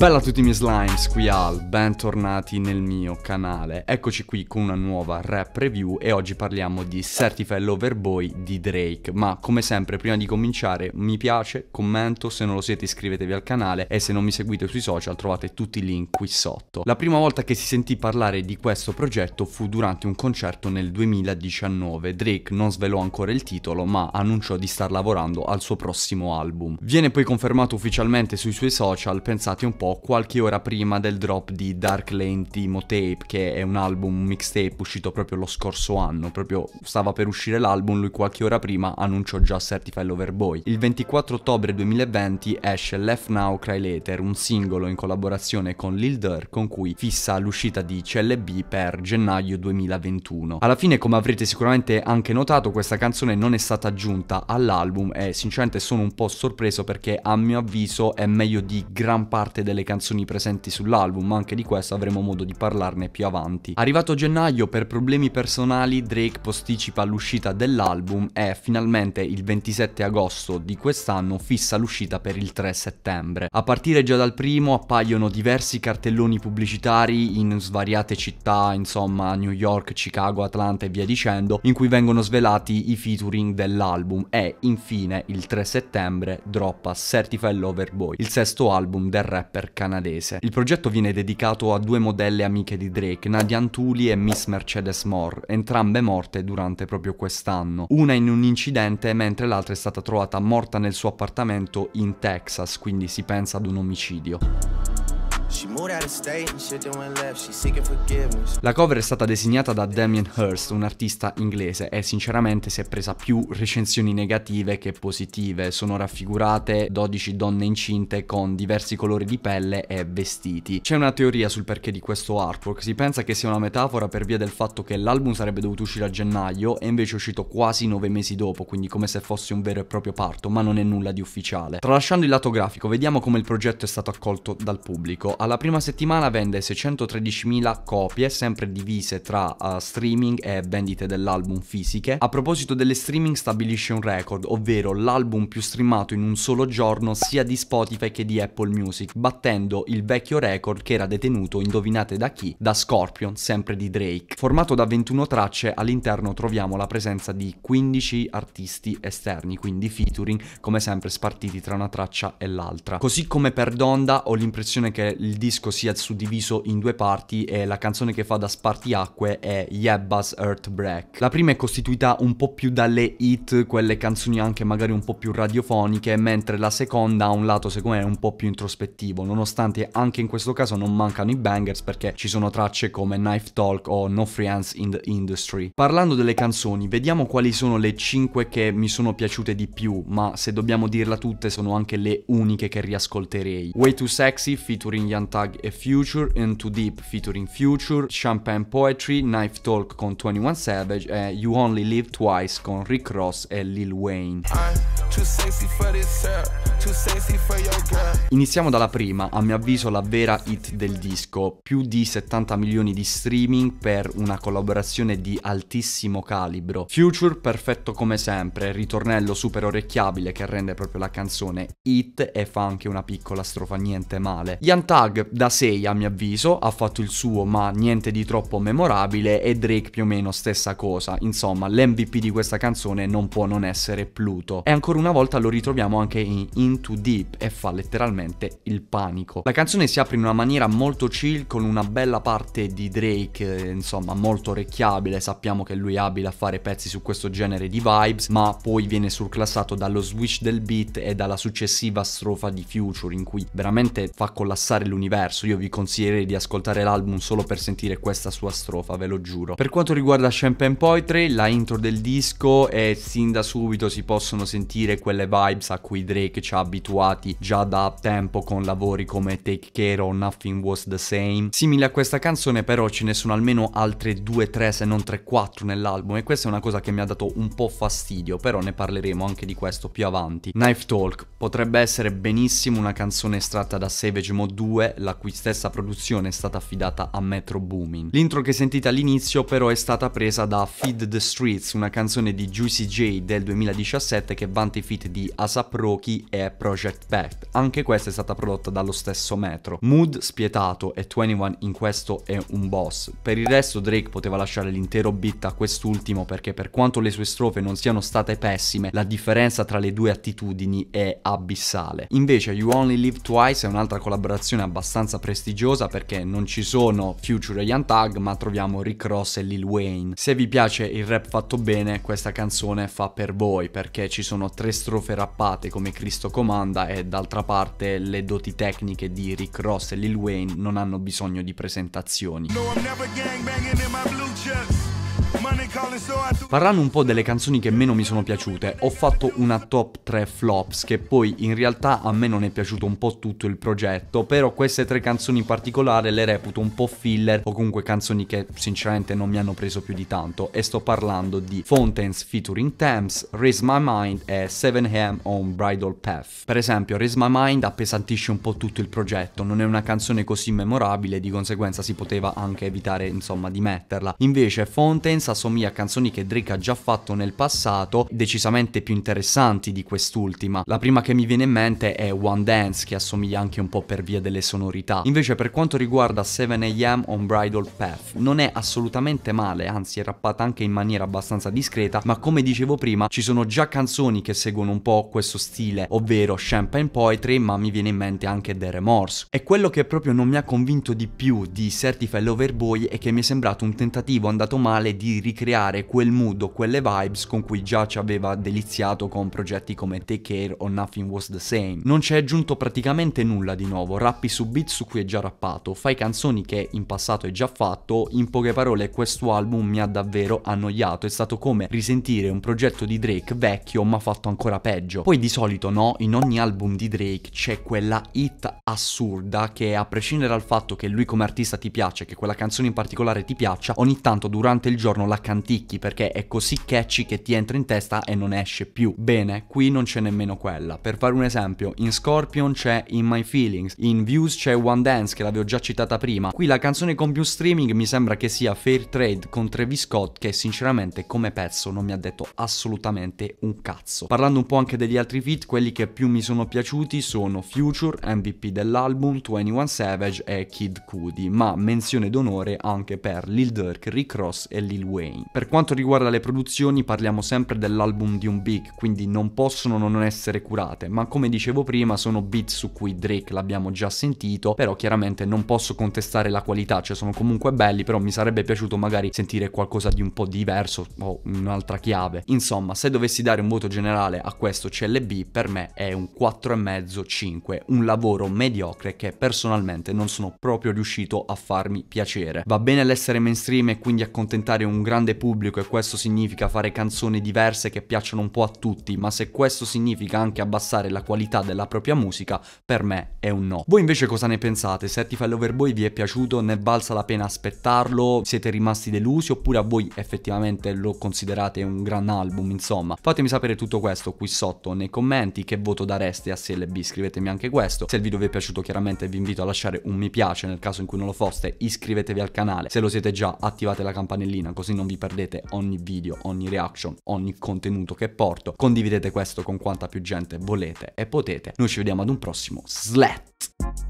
bella a tutti i miei slimes, qui Al, bentornati nel mio canale. Eccoci qui con una nuova rap review e oggi parliamo di Certified Lover Boy di Drake. Ma come sempre, prima di cominciare, mi piace, commento, se non lo siete iscrivetevi al canale e se non mi seguite sui social trovate tutti i link qui sotto. La prima volta che si sentì parlare di questo progetto fu durante un concerto nel 2019. Drake non svelò ancora il titolo, ma annunciò di star lavorando al suo prossimo album. Viene poi confermato ufficialmente sui suoi social, pensate un po' qualche ora prima del drop di Dark Lane Timotape, che è un album, un mixtape uscito proprio lo scorso anno, proprio stava per uscire l'album, lui qualche ora prima annunciò già Certified Lover Boy. Il 24 ottobre 2020 esce Left Now Cry Later, un singolo in collaborazione con Lil Durr, con cui fissa l'uscita di CLB per gennaio 2021. Alla fine, come avrete sicuramente anche notato, questa canzone non è stata aggiunta all'album e sinceramente sono un po' sorpreso perché a mio avviso è meglio di gran parte delle delle canzoni presenti sull'album, ma anche di questo avremo modo di parlarne più avanti. Arrivato a gennaio, per problemi personali, Drake posticipa l'uscita dell'album e finalmente il 27 agosto di quest'anno fissa l'uscita per il 3 settembre. A partire già dal primo appaiono diversi cartelloni pubblicitari in svariate città, insomma New York, Chicago, Atlanta e via dicendo, in cui vengono svelati i featuring dell'album e infine il 3 settembre droppa Certified Lover Boy, il sesto album del rapper canadese. Il progetto viene dedicato a due modelle amiche di Drake, Nadia Antuli e Miss Mercedes Moore, entrambe morte durante proprio quest'anno. Una in un incidente mentre l'altra è stata trovata morta nel suo appartamento in Texas, quindi si pensa ad un omicidio. La cover è stata designata da Damien Hirst, un artista inglese, e sinceramente si è presa più recensioni negative che positive. Sono raffigurate 12 donne incinte con diversi colori di pelle e vestiti. C'è una teoria sul perché di questo artwork, si pensa che sia una metafora per via del fatto che l'album sarebbe dovuto uscire a gennaio e invece è uscito quasi 9 mesi dopo, quindi come se fosse un vero e proprio parto, ma non è nulla di ufficiale. Tralasciando il lato grafico, vediamo come il progetto è stato accolto dal pubblico. Alla prima settimana vende 613.000 copie, sempre divise tra uh, streaming e vendite dell'album fisiche. A proposito delle streaming stabilisce un record, ovvero l'album più streamato in un solo giorno sia di Spotify che di Apple Music, battendo il vecchio record che era detenuto, indovinate da chi? Da Scorpion, sempre di Drake. Formato da 21 tracce, all'interno troviamo la presenza di 15 artisti esterni, quindi featuring, come sempre spartiti tra una traccia e l'altra. Così come per Donda ho l'impressione che il disco disco sia suddiviso in due parti e la canzone che fa da spartiacque è Yebbas Earthbreak. La prima è costituita un po' più dalle hit, quelle canzoni anche magari un po' più radiofoniche, mentre la seconda ha un lato secondo me un po' più introspettivo, nonostante anche in questo caso non mancano i bangers perché ci sono tracce come Knife Talk o No Friends in the Industry. Parlando delle canzoni, vediamo quali sono le 5 che mi sono piaciute di più, ma se dobbiamo dirla tutte sono anche le uniche che riascolterei. Way Too Sexy featuring Young tag A Future and Too Deep featuring Future, Champagne Poetry, Knife Talk con 21 Savage e eh, You Only Live Twice con Rick Ross e Lil Wayne. Iniziamo dalla prima, a mio avviso la vera hit del disco, più di 70 milioni di streaming per una collaborazione di altissimo calibro. Future perfetto come sempre, ritornello super orecchiabile che rende proprio la canzone hit e fa anche una piccola strofa niente male. Young Tag da 6 a mio avviso, ha fatto il suo ma niente di troppo memorabile e Drake più o meno stessa cosa, insomma l'MVP di questa canzone non può non essere Pluto. E ancora una volta lo ritroviamo anche in too Deep e fa letteralmente il panico. La canzone si apre in una maniera molto chill con una bella parte di Drake, eh, insomma molto orecchiabile, sappiamo che lui è abile a fare pezzi su questo genere di vibes, ma poi viene surclassato dallo switch del beat e dalla successiva strofa di Future in cui veramente fa collassare l'universo, io vi consiglierei di ascoltare l'album solo per sentire questa sua strofa, ve lo giuro. Per quanto riguarda Champagne Poetry, la intro del disco è sin da subito si possono sentire quelle vibes a cui Drake ci ha abituati già da tempo con lavori come Take Care o Nothing Was The Same. Simile a questa canzone però ce ne sono almeno altre 2-3 se non 3-4 nell'album e questa è una cosa che mi ha dato un po' fastidio, però ne parleremo anche di questo più avanti. Knife Talk potrebbe essere benissimo una canzone estratta da Savage Mode 2, la cui stessa produzione è stata affidata a Metro Boomin. L'intro che sentite all'inizio però è stata presa da Feed the Streets, una canzone di Juicy J del 2017 che vanta i feat di Asap Rocky e Project Pact. Anche questa è stata prodotta dallo stesso Metro. Mood spietato e 21 in questo è un boss. Per il resto Drake poteva lasciare l'intero beat a quest'ultimo perché per quanto le sue strofe non siano state pessime, la differenza tra le due attitudini è abissale. Invece You Only Live Twice è un'altra collaborazione abbastanza prestigiosa perché non ci sono Future e Young Tag ma troviamo Rick Ross e Lil Wayne. Se vi piace il rap fatto bene, questa canzone fa per voi perché ci sono tre strofe rappate come Cristo comanda e d'altra parte le doti tecniche di Rick Ross e Lil Wayne non hanno bisogno di presentazioni. No, Parlando un po' delle canzoni che meno mi sono piaciute, ho fatto una top 3 flops che poi in realtà a me non è piaciuto un po' tutto il progetto, però queste tre canzoni in particolare le reputo un po' filler o comunque canzoni che sinceramente non mi hanno preso più di tanto e sto parlando di Fountains featuring Thames, Raise My Mind e 7am on Bridal Path. Per esempio Raise My Mind appesantisce un po' tutto il progetto, non è una canzone così memorabile di conseguenza si poteva anche evitare insomma di metterla. Invece Fountains assomiglia autonomia a canzoni che Drake ha già fatto nel passato, decisamente più interessanti di quest'ultima. La prima che mi viene in mente è One Dance, che assomiglia anche un po' per via delle sonorità. Invece per quanto riguarda 7am on Bridal Path, non è assolutamente male, anzi è rappata anche in maniera abbastanza discreta, ma come dicevo prima ci sono già canzoni che seguono un po' questo stile, ovvero Champagne Poetry, ma mi viene in mente anche The Remorse. E quello che proprio non mi ha convinto di più di Certified Lover Boy è che mi è sembrato un tentativo andato male di ricreare ricreare quel mood o quelle vibes con cui già ci aveva deliziato con progetti come Take Care o Nothing Was The Same. Non ci è aggiunto praticamente nulla di nuovo, rappi su beat su cui è già rappato, fai canzoni che in passato è già fatto, in poche parole questo album mi ha davvero annoiato, è stato come risentire un progetto di Drake vecchio ma fatto ancora peggio. Poi di solito no, in ogni album di Drake c'è quella hit assurda che a prescindere dal fatto che lui come artista ti piace, che quella canzone in particolare ti piaccia, ogni tanto durante il giorno la canzone antichi perché è così catchy che ti entra in testa e non esce più. Bene, qui non c'è nemmeno quella. Per fare un esempio, in Scorpion c'è In My Feelings, in Views c'è One Dance che l'avevo già citata prima. Qui la canzone con più streaming mi sembra che sia Fair Trade con Travis Scott che sinceramente come pezzo non mi ha detto assolutamente un cazzo. Parlando un po' anche degli altri feat, quelli che più mi sono piaciuti sono Future, MVP dell'album, 21 Savage e Kid Cudi, ma menzione d'onore anche per Lil Durk, Rick Ross e Lil Wayne. Per quanto riguarda le produzioni parliamo sempre dell'album di un Big, quindi non possono non essere curate, ma come dicevo prima sono beat su cui Drake l'abbiamo già sentito, però chiaramente non posso contestare la qualità, cioè sono comunque belli, però mi sarebbe piaciuto magari sentire qualcosa di un po' diverso o un'altra chiave. Insomma, se dovessi dare un voto generale a questo CLB, per me è un 4,5-5, un lavoro mediocre che personalmente non sono proprio riuscito a farmi piacere. Va bene l'essere mainstream e quindi accontentare un grande pubblico e questo significa fare canzoni diverse che piacciono un po' a tutti, ma se questo significa anche abbassare la qualità della propria musica, per me è un no. Voi invece cosa ne pensate? Se Artifile Overboy vi è piaciuto, ne valsa la pena aspettarlo? Siete rimasti delusi oppure a voi effettivamente lo considerate un gran album? Insomma, fatemi sapere tutto questo qui sotto nei commenti, che voto dareste a CLB, scrivetemi anche questo. Se il video vi è piaciuto chiaramente vi invito a lasciare un mi piace nel caso in cui non lo foste, iscrivetevi al canale, se lo siete già attivate la campanellina così non vi perdete perdete ogni video, ogni reaction, ogni contenuto che porto. Condividete questo con quanta più gente volete e potete. Noi ci vediamo ad un prossimo SLAT!